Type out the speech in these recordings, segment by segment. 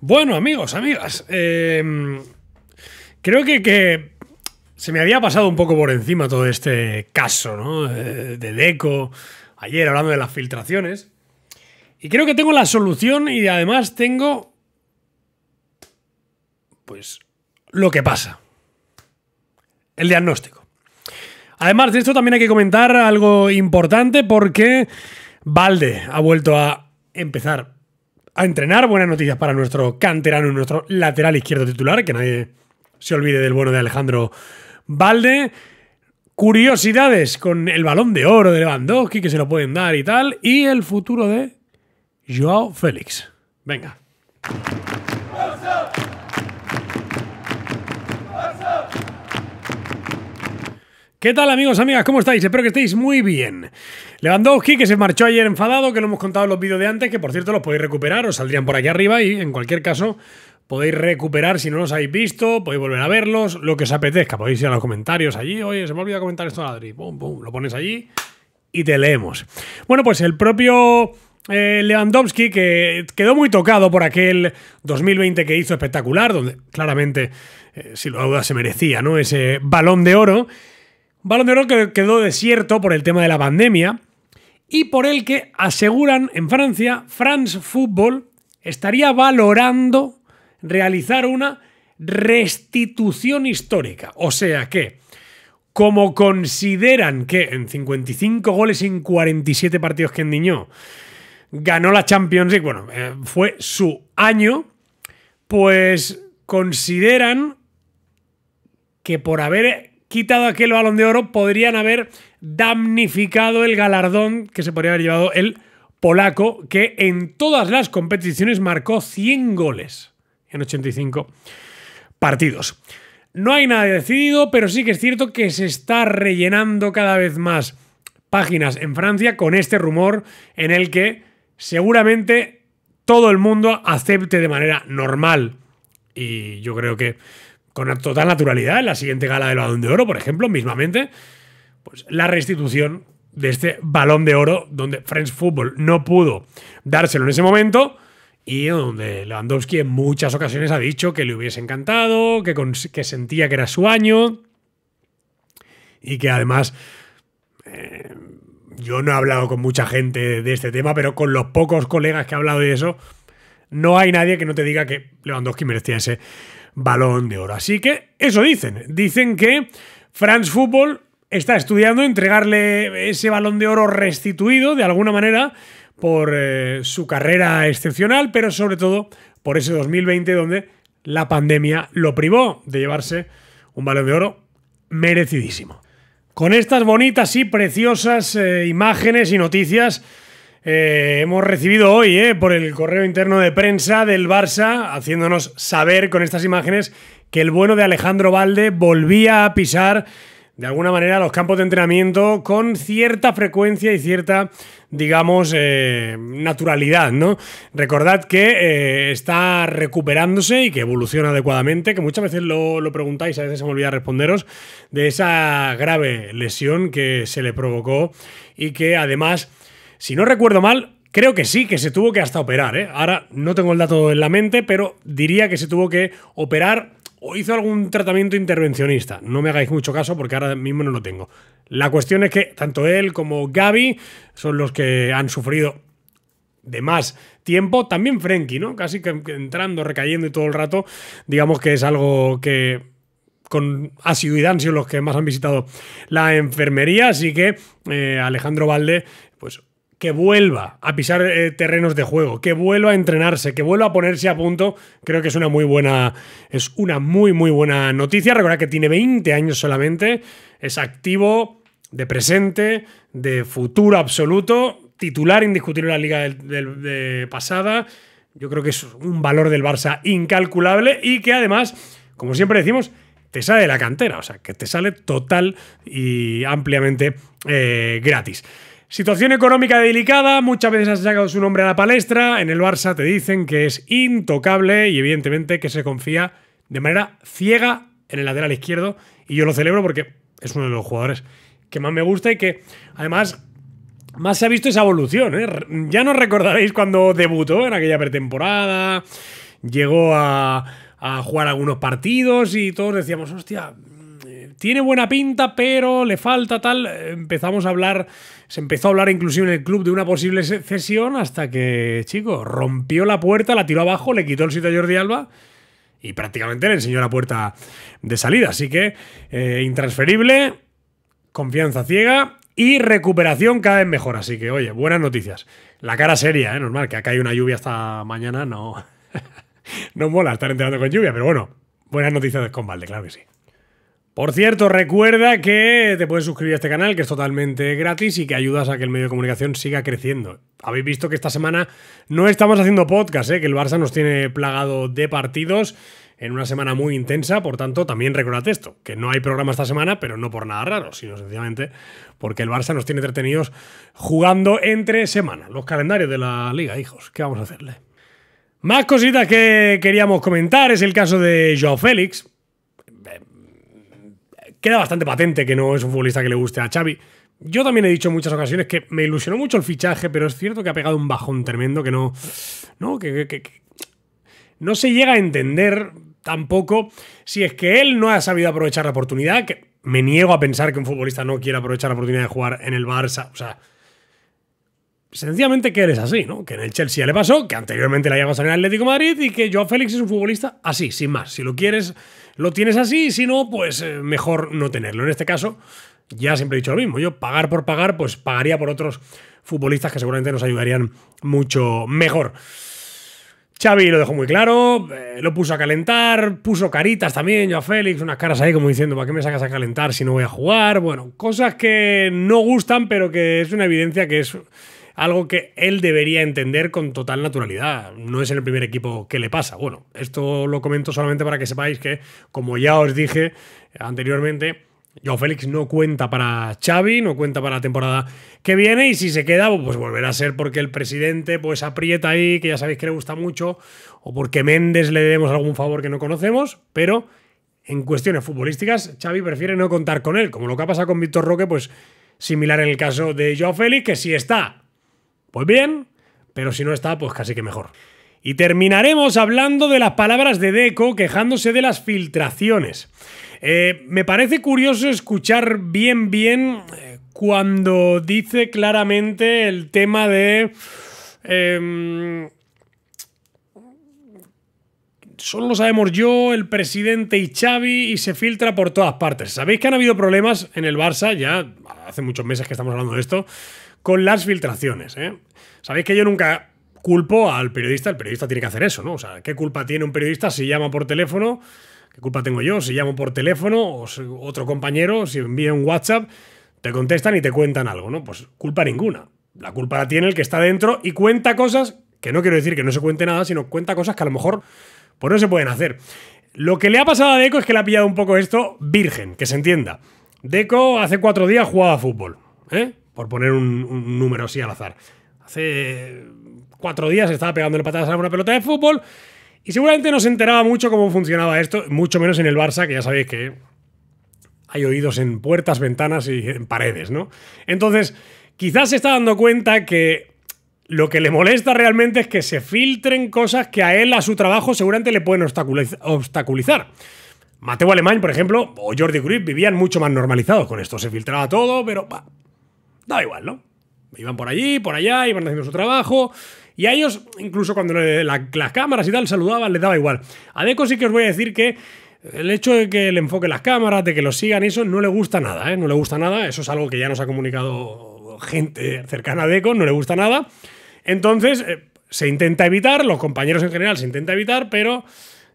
Bueno, amigos, amigas, em, creo que, se me había pasado un poco por encima todo este caso ¿no? de, eh, de Deco, ayer hablando de las filtraciones. Y creo que tengo la solución y además tengo, pues, lo que pasa. El diagnóstico. Además de esto también hay que comentar algo importante porque Valde ha vuelto a empezar a entrenar. Buenas noticias para nuestro canterano, nuestro lateral izquierdo titular, que nadie se olvide del bueno de Alejandro Valde. Curiosidades con el balón de oro de Lewandowski, que se lo pueden dar y tal. Y el futuro de Joao Félix. Venga. ¿Qué tal amigos, amigas? ¿Cómo estáis? Espero que estéis muy bien. Lewandowski, que se marchó ayer enfadado, que lo hemos contado en los vídeos de antes, que por cierto los podéis recuperar, os saldrían por aquí arriba y en cualquier caso podéis recuperar si no los habéis visto, podéis volver a verlos, lo que os apetezca, podéis ir a los comentarios allí, oye, se me ha olvidado comentar esto a Adri, pum, lo pones allí y te leemos. Bueno, pues el propio... Eh, Lewandowski, que quedó muy tocado por aquel 2020 que hizo espectacular, donde claramente, eh, si lo duda, se merecía, ¿no? Ese balón de oro. Balón de que quedó desierto por el tema de la pandemia y por el que aseguran en Francia France Football estaría valorando realizar una restitución histórica. O sea que, como consideran que en 55 goles en 47 partidos que Niño ganó la Champions League, bueno, eh, fue su año, pues consideran que por haber quitado aquel balón de oro, podrían haber damnificado el galardón que se podría haber llevado el polaco, que en todas las competiciones marcó 100 goles en 85 partidos. No hay nada decidido, pero sí que es cierto que se está rellenando cada vez más páginas en Francia con este rumor en el que seguramente todo el mundo acepte de manera normal. Y yo creo que con total naturalidad en la siguiente gala del Balón de Oro, por ejemplo, mismamente, pues la restitución de este Balón de Oro donde French Football no pudo dárselo en ese momento y donde Lewandowski en muchas ocasiones ha dicho que le hubiese encantado, que, que sentía que era su año y que además... Eh, yo no he hablado con mucha gente de este tema, pero con los pocos colegas que he hablado de eso, no hay nadie que no te diga que Lewandowski merecía ese balón de oro. Así que eso dicen. Dicen que France Football está estudiando entregarle ese balón de oro restituido de alguna manera por eh, su carrera excepcional, pero sobre todo por ese 2020 donde la pandemia lo privó de llevarse un balón de oro merecidísimo. Con estas bonitas y preciosas eh, imágenes y noticias, eh, hemos recibido hoy eh, por el correo interno de prensa del Barça, haciéndonos saber con estas imágenes que el bueno de Alejandro Valde volvía a pisar de alguna manera los campos de entrenamiento con cierta frecuencia y cierta, digamos, eh, naturalidad, ¿no? Recordad que está recuperándose y que evoluciona adecuadamente, que muchas veces lo, lo, preguntáis, a veces se me olvida responderos, de esa grave lesión que se le provocó y que además si no recuerdo mal, creo que sí, que se tuvo que hasta operar. ¿eh? Ahora no tengo el dato en la mente, pero diría que se tuvo que operar o hizo algún tratamiento intervencionista. No me hagáis mucho caso porque ahora mismo no lo tengo. La cuestión es que tanto él como Gaby son los que han sufrido de más tiempo. También Frenkie, ¿no? Casi que entrando, recayendo y todo el rato. Digamos que es algo que con asiduidad han sido los que más han visitado la enfermería. Así que eh, Alejandro Valde, pues que vuelva a pisar eh, terrenos de juego, que vuelva a entrenarse, que vuelva a ponerse a punto, creo que es una muy buena, es una muy, muy buena noticia. Recordad que tiene 20 años solamente, es activo, de presente, de futuro absoluto, titular indiscutible en la liga de pasada. Yo creo que es un valor del Barça incalculable y que además, como siempre decimos, te sale de la cantera, o sea, que te sale total y ampliamente eh, gratis. Situación económica delicada, muchas veces has sacado su nombre a la palestra, en el Barça te dicen que es intocable y evidentemente que se confía de manera ciega en el lateral izquierdo y yo lo celebro porque es uno de los jugadores que más me gusta y que además más se ha visto esa evolución. ¿eh? Ya no recordaréis cuando debutó en aquella pretemporada, llegó a, a jugar algunos partidos y todos decíamos, hostia, tiene buena pinta, pero le falta tal. Empezamos a hablar, se empezó a hablar inclusive en el club de una posible cesión hasta que, chico, rompió la puerta, la tiró abajo, le quitó el sitio a Jordi Alba y prácticamente le enseñó la puerta de salida. Así que, eh, intransferible, confianza ciega y recuperación cada vez mejor. Así que, oye, buenas noticias. La cara seria, ¿eh? normal, que acá hay una lluvia hasta mañana, no. no mola estar entrenando con lluvia, pero bueno, buenas noticias de Valde, claro que sí. Por cierto, recuerda que te puedes suscribir a este canal, que es totalmente gratis y que ayudas a que el medio de comunicación siga creciendo. Habéis visto que esta semana no estamos haciendo podcast, ¿eh? que el Barça nos tiene plagado de partidos en una semana muy intensa, por tanto, también recordad esto, que no hay programa esta semana, pero no por nada raro, sino sencillamente porque el Barça nos tiene entretenidos jugando entre semanas. Los calendarios de la liga, hijos, ¿qué vamos a hacerle? Más cositas que queríamos comentar es el caso de Joao Félix queda bastante patente que no es un futbolista que le guste a Xavi. Yo también he dicho en muchas ocasiones que me ilusionó mucho el fichaje, pero es cierto que ha pegado un bajón tremendo que no. No, que, no se llega a entender tampoco si es que él no ha sabido aprovechar la oportunidad. Que me niego a pensar que un futbolista no quiera aprovechar la oportunidad de jugar en el Barça. O sea. Sencillamente que eres así, ¿no? Que en el Chelsea le pasó, que anteriormente le había pasado en el Atlético Madrid y que Joao Félix es un futbolista así, sin más. Si lo quieres, lo tienes así, si no, pues eh, mejor no tenerlo. En este caso, ya siempre he dicho lo mismo, yo pagar por pagar, pues pagaría por otros futbolistas que seguramente nos ayudarían mucho mejor. Xavi lo dejó muy claro, eh, lo puso a calentar, puso caritas también, yo a Félix, unas caras ahí como diciendo, ¿para qué me sacas a calentar si no voy a jugar? Bueno, cosas que no gustan, pero que es una evidencia que es algo que él debería entender con total naturalidad. No es en el primer equipo que le pasa. Bueno, esto lo comento solamente para que sepáis que, como ya os dije anteriormente, Joao Félix no cuenta para Xavi, no cuenta para la temporada que viene y si se queda, pues volverá a ser porque el presidente pues aprieta ahí, que ya sabéis que le gusta mucho, o porque Méndez le debemos algún favor que no conocemos, pero en cuestiones futbolísticas Xavi prefiere no contar con él, como lo que ha pasado con Víctor Roque, pues similar en el caso de Joao Félix, que si está pues bien, pero si no está, pues casi que mejor. Y terminaremos hablando de las palabras de Deco quejándose de las filtraciones. Eh, me parece curioso escuchar bien, bien eh, cuando dice claramente el tema de... Em, solo lo sabemos yo, el presidente y Xavi, y se filtra por todas partes. Sabéis que han habido problemas en el Barça, ya hace muchos meses que estamos hablando de esto, con las filtraciones. ¿eh? Sabéis que yo nunca culpo al periodista, el periodista tiene que hacer eso, ¿no? O sea, ¿qué culpa tiene un periodista si llama por teléfono? ¿Qué culpa tengo yo si llamo por teléfono o otro compañero, si envía un WhatsApp, te contestan y te cuentan algo, ¿no? Pues culpa ninguna. La culpa la tiene el que está dentro y cuenta cosas, que no quiero decir que no se cuente nada, sino cuenta cosas que a lo mejor pues no se pueden hacer. Lo que le ha pasado a Deco es que le ha pillado un poco esto virgen, que se entienda. Deco hace cuatro días jugaba a fútbol. ¿eh? por poner un, número así al azar. Hace cuatro días estaba pegándole patadas a una pelota de fútbol y seguramente no se enteraba mucho cómo funcionaba esto, mucho menos en el Barça, que ya sabéis que hay oídos en puertas, ventanas y en paredes, ¿no? Entonces, quizás se está dando cuenta que lo que le molesta realmente es que se filtren cosas que a él, a su trabajo, seguramente le pueden obstaculizar. Mateo Alemán, por ejemplo, o Jordi Cruyff vivían mucho más normalizados con esto. Se filtraba todo, pero Daba igual, ¿no? Iban por allí, por allá, iban haciendo su trabajo. Y a ellos, incluso cuando las cámaras y tal saludaban, les daba igual. A Deco sí que os voy a decir que el hecho de que le enfoque las cámaras, de que lo sigan, eso no le gusta nada, ¿eh? No le gusta nada. Eso es algo que ya nos ha comunicado gente cercana a Deco, no le gusta nada. Entonces, eh, se intenta evitar, los compañeros en general se intenta evitar, pero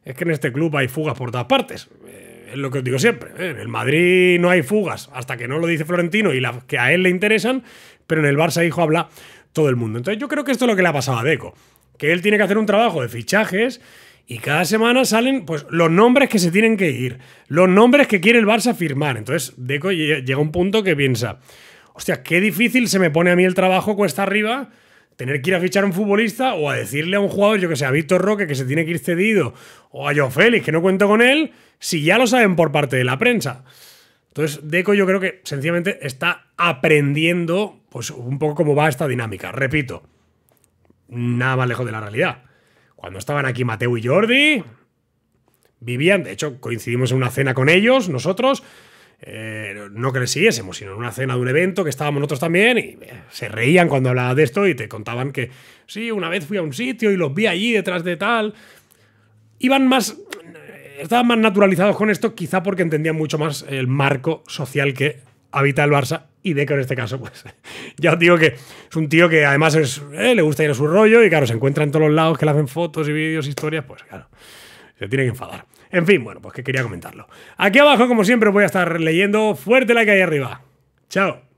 es que en este club hay fugas por todas partes. Eh, lo que os digo siempre. ¿eh? En el Madrid no hay fugas hasta que no lo dice Florentino y las que a él le interesan, pero en el Barça, hijo, habla todo el mundo. Entonces yo creo que esto es lo que le ha pasado a Deco, que él tiene que hacer un trabajo de fichajes y cada semana salen pues, los nombres que se tienen que ir, los nombres que quiere el Barça firmar. Entonces Deco llega a un punto que piensa, hostia, qué difícil se me pone a mí el trabajo cuesta arriba tener que ir a fichar a un futbolista o a decirle a un jugador, yo que sé, a Víctor Roque, que se tiene que ir cedido, o a Joe Félix, que no cuento con él, si ya lo saben por parte de la prensa. Entonces, Deco yo creo que sencillamente está aprendiendo pues, un poco cómo va esta dinámica. Repito, nada más lejos de la realidad. Cuando estaban aquí Mateo y Jordi, vivían, de hecho coincidimos en una cena con ellos, nosotros, eh, no que le siguiésemos, sino en una cena de un evento que estábamos nosotros también y eh, se reían cuando hablaba de esto y te contaban que sí, una vez fui a un sitio y los vi allí detrás de tal. Iban más, eh, estaban más naturalizados con esto, quizá porque entendían mucho más el marco social que habita el Barça y Deco en este caso, pues ya os digo que es un tío que además es, le gusta ir a su rollo y claro, se encuentra en todos los lados que le hacen fotos y vídeos, historias, pues claro, se tiene que enfadar. En fin, bueno, pues que quería comentarlo. Aquí abajo, como siempre, voy a estar leyendo. Fuerte like ahí arriba. Chao.